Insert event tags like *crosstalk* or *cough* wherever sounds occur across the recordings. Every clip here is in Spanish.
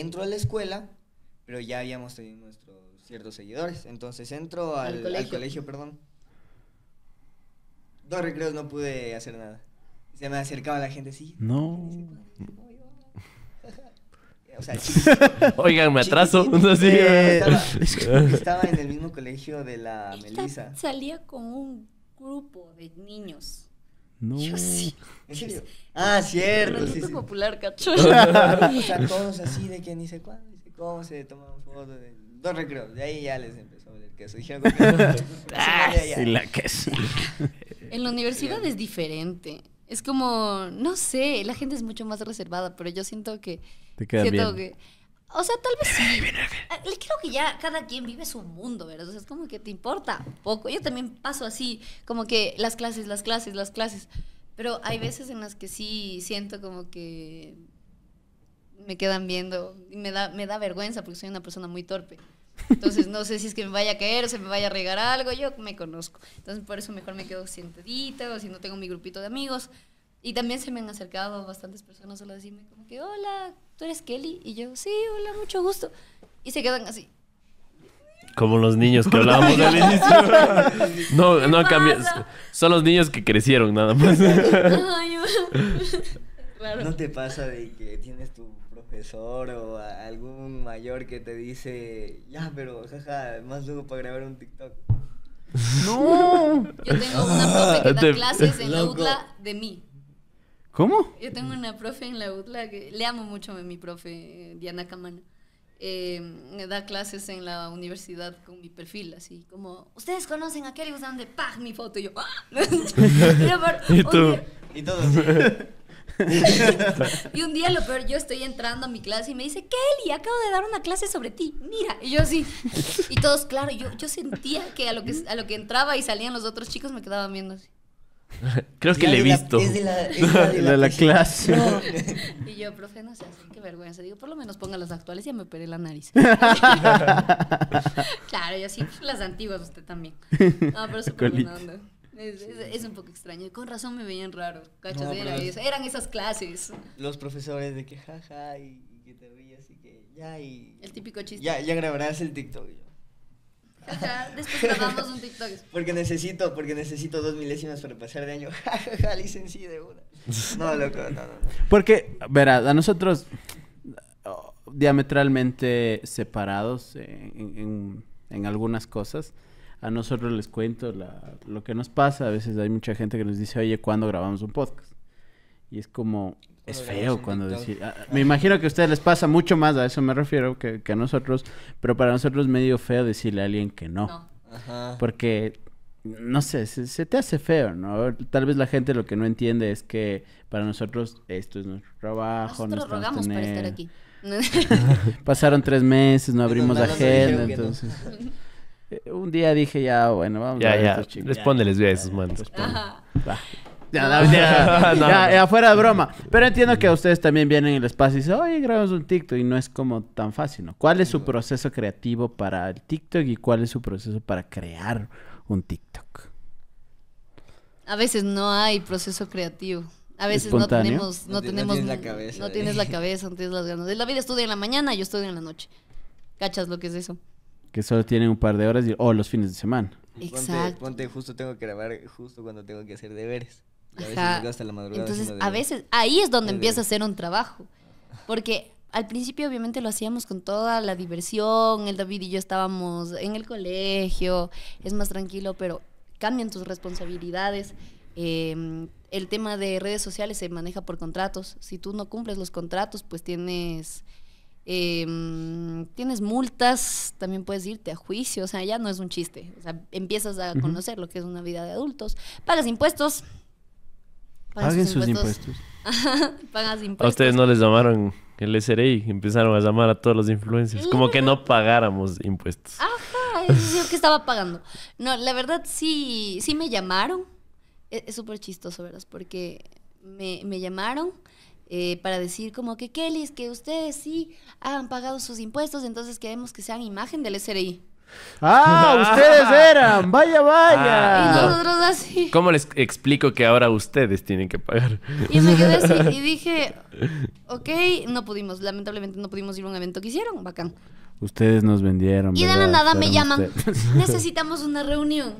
entro a la escuela, pero ya habíamos tenido nuestros ciertos seguidores. Entonces entro al, colegio. perdón. Dos recreos no pude hacer nada. Se me acercaba la gente, sí. No. *laughs* O sea, *laughs* Oigan, me atraso. *laughs* Eh, estaba, en el mismo colegio de la Melissa. Salía con un grupo de niños. No. Yo sí. Ah, cierto. Sí, sí. popular, cacho. o sea, todos así de que ni sé cuándo, ni cómo se toman fotos. De... Dos recreos. De ahí ya les empezó a el queso. Dijeron ah, sí, la queso. en la universidad es diferente. Es como, no sé, la gente es mucho más reservada, pero yo siento que. Te queda siento que o sea, tal vez. Sí. Ah, creo que ya cada quien vive su mundo, ¿verdad? O sea, es como que te importa poco. Yo también paso así, como que las clases, las clases, las clases. Pero hay veces en las que sí siento como que me quedan viendo. Y me da, me da vergüenza porque soy una persona muy torpe. Entonces no sé si es que me vaya a caer o se me vaya a regar algo. Yo me conozco. Entonces por eso mejor me quedo sentadita o si no tengo mi grupito de amigos. Y también se me han acercado bastantes personas solo a decirme como que, hola, ¿tú eres Kelly? Y yo, sí, hola, mucho gusto. Y se quedan así. Como los niños que hablábamos al *laughs* inicio. No, no cambian. Son los niños que crecieron, nada más. ¿No te pasa de que tienes tu profesor o algún mayor que te dice, ya, pero jaja, más luego para grabar un TikTok? No. Yo tengo una profe que da clases en la UTLA de mí. ¿Cómo? Yo tengo una profe en la UTLA que le amo mucho a mi profe, Diana Camana. Eh, me da clases en la universidad con mi perfil, así como, ustedes conocen a Kelly usan de ¡pah! mi foto y yo, ¡ah! *laughs* *laughs* y, tú. y todos. *laughs* y un día lo peor, yo estoy entrando a mi clase y me dice, Kelly, acabo de dar una clase sobre ti, mira. Y yo así, y todos, claro, yo, yo sentía que a lo que a lo que entraba y salían los otros chicos me quedaban viendo así. *laughs* Creo que le he visto. es *laughs* de la, clase. Y yo, profe, no sé, qué vergüenza. Digo, por lo menos ponga las actuales y ya me operé la nariz. *laughs* claro, yo sí, pues, las antiguas usted también. No, pero Es, un poco extraño. Con razón me veían raro. Cachos, eran esas clases. Los profesores de que jaja y, que te veía y que ya y... El típico chiste. Ya, ya grabarás el TikTok. Yo después grabamos un TikTok. *laughs* Porque necesito, porque necesito dos milésimas para pasar de año. *laughs* Jajaja, de una. No, loco, no, no, Porque, verá, a nosotros oh, diametralmente separados en, algunas cosas. A nosotros les cuento lo que nos pasa. A veces hay mucha gente que nos dice, oye, ¿cuándo grabamos un podcast? Y es como, es feo cuando decir. Ah, ah, me imagino que a ustedes les pasa mucho más, a eso me refiero, que, a nosotros. Pero para nosotros es medio feo decirle a alguien que no. Porque, no sé, se, te hace feo, ¿no? Tal vez la gente lo que no entiende es que para nosotros esto es nuestro trabajo. Nosotros rogamos para estar aquí. *laughs* Pasaron tres meses, no abrimos la agenda, entonces. Eh, un día dije ya, bueno, vamos a ver ya. Estos Respóndeles ya, a esos manos. Ajá. Ya, *laughs* ya, de broma. Pero entiendo que ustedes también vienen en el espacio y dicen, oye, grabamos un TikTok y no es como tan fácil, ¿no? ¿Cuál es su proceso creativo para el TikTok y cuál es su proceso para crear un TikTok? A veces no hay proceso creativo. A veces no tenemos, no, tenemos, tienes la cabeza, no eh. tienes, la *laughs* cabeza no las ganas. La vida estudia en la mañana, yo estudio en la noche. ¿Cachas lo que es eso? Que solo tienen un par de horas o los fines de semana. Exacto. ponte, justo tengo que grabar justo cuando tengo que hacer deberes. Entonces, a veces, ahí es donde empieza a ser un trabajo. Porque al principio obviamente lo hacíamos con toda la diversión, el David y yo estábamos en el colegio, es más tranquilo, pero cambian tus responsabilidades. Em, el tema de redes sociales se maneja por contratos. Si tú no cumples los contratos, pues tienes, em, tienes multas, también puedes irte a juicio, o sea, ya no es un chiste. O sea, empiezas a conocer lo que es una vida de adultos, pagas impuestos, Paguen sus, impuestos. impuestos. *laughs* A ustedes no les llamaron el SRI, empezaron a llamar a todos los influencers, como que no pagáramos impuestos. Ajá, es que estaba pagando. No, la verdad sí, sí me llamaron. E, es súper chistoso, ¿verdad? Porque me, llamaron eh, para decir como que Kelly, que ustedes sí han pagado sus impuestos, entonces queremos que sean imagen del SRI. Ah, *laughs* ustedes eran. Vaya, vaya. Ah, y nosotros así. ¿Cómo les explico que ahora ustedes tienen que pagar? Y me quedé así *laughs* y dije, ok, no pudimos, lamentablemente no pudimos ir a un evento que hicieron, bacán. Ustedes nos vendieron. Y de la nada me llaman, *laughs* necesitamos una reunión.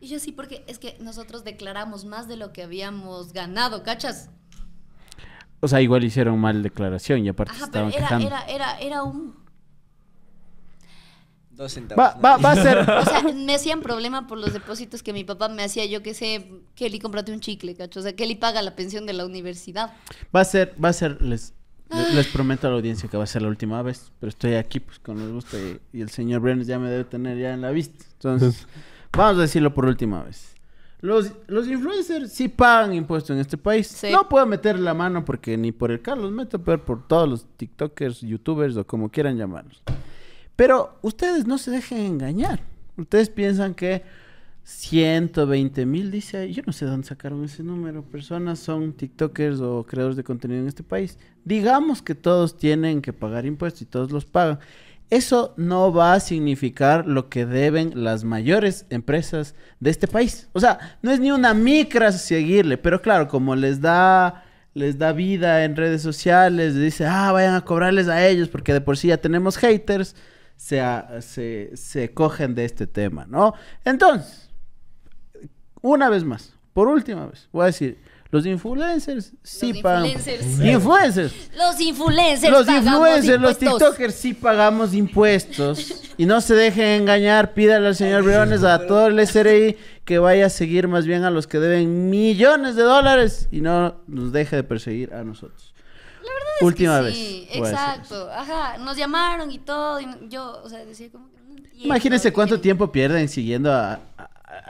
Y yo sí, porque es que nosotros declaramos más de lo que habíamos ganado, ¿cachas? O sea, igual hicieron mal declaración y aparte Ajá, estaban pero era, Era, era, era un Va, a ser. *laughs* O sea, *laughs* me hacían problema por los depósitos que mi papá me hacía. Yo que sé, Kelly, cómprate un chicle, cacho. O sea, Kelly paga la pensión de la universidad. Va a ser, va a ser, les, les prometo a la audiencia que va a ser la última vez, pero estoy aquí pues con el gusto y, el señor Brenes ya me debe tener ya en la vista. Entonces, *laughs* vamos a decirlo por última vez. Los, los influencers sí pagan impuestos en este país. No puedo meter la mano porque ni por el Carlos meto, pero por todos los TikTokers, YouTubers o como quieran llamarlos. Pero ustedes no se dejen engañar. Ustedes piensan que 120 mil, dice, yo no sé dónde sacaron ese número, personas son TikTokers o creadores de contenido en este país. Digamos que todos tienen que pagar impuestos y todos los pagan. Eso no va a significar lo que deben las mayores empresas de este país. O sea, no es ni una micra seguirle, pero claro, como les da les da vida en redes sociales, dice, "Ah, vayan a cobrarles a ellos porque de por sí ya tenemos haters." se, se, se cogen de este tema, ¿no? Entonces, una vez más, por última vez, voy a decir, los influencers sí los pagan. Influencers. Los influencers. Los influencers, los TikTokers sí pagamos impuestos. y no se dejen engañar. Pídale al señor Briones, a todo el SRI, que vaya a seguir más bien a los que deben millones de dólares y no nos deje de perseguir a nosotros. Última sí, vez. Exacto. Ajá, nos llamaron y todo. Y yo, o sea, decía como Imagínense cuánto tiempo pierden siguiendo a,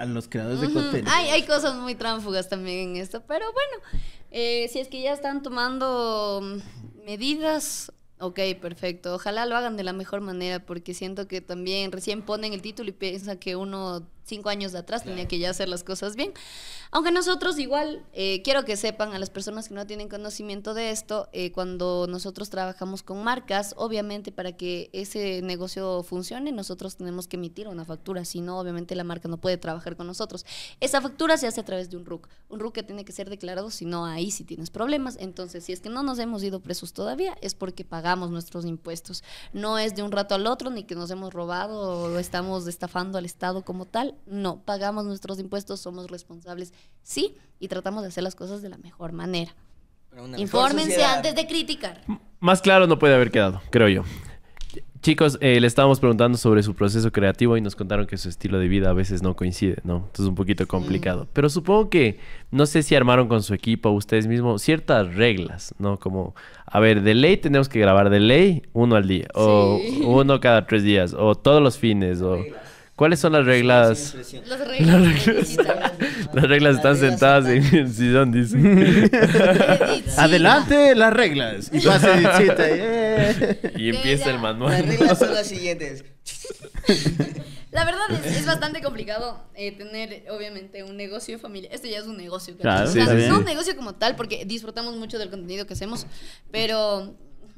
los creadores de contenido. Hay, hay cosas muy tránfugas también en esto, pero bueno, eh, si es que ya están tomando medidas, Ok, perfecto. Ojalá lo hagan de la mejor manera, porque siento que también recién ponen el título y piensa que uno cinco años de atrás tenía que ya hacer las cosas bien. Aunque nosotros igual, eh, quiero que sepan a las personas que no tienen conocimiento de esto, eh, cuando nosotros trabajamos con marcas, obviamente para que ese negocio funcione, nosotros tenemos que emitir una factura, si no, obviamente la marca no puede trabajar con nosotros. Esa factura se hace a través de un RUC, un RUC que tiene que ser declarado, si no, ahí sí tienes problemas. Entonces, si es que no nos hemos ido presos todavía, es porque pagamos nuestros impuestos. No es de un rato al otro, ni que nos hemos robado o estamos estafando al Estado como tal no, pagamos nuestros impuestos, somos responsables, sí, y tratamos de hacer las cosas de la mejor manera. Infórmense antes de criticar. más claro no puede haber quedado, creo yo. Chicos, eh, le estábamos preguntando sobre su proceso creativo y nos contaron que su estilo de vida a veces no coincide, ¿no? Entonces es un poquito complicado. Pero supongo que, no sé si armaron con su equipo o ustedes mismos ciertas reglas, ¿no? Como, a ver, de ley tenemos que grabar de ley uno al día, o uno cada tres días, o todos los fines, o... ¿Cuáles son las reglas? *laughs* Las reglas. están sentadas en el sillón, *laughs* Adelante las reglas. Y *laughs* Y empieza el manual. Las reglas son las siguientes. La verdad es, bastante complicado eh, tener, obviamente, un negocio familiar. familia. ya es un negocio. Claro, un negocio como tal, porque disfrutamos mucho del contenido que hacemos, pero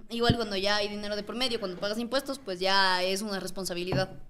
igual cuando ya hay dinero de por medio, cuando pagas impuestos, pues ya es una responsabilidad.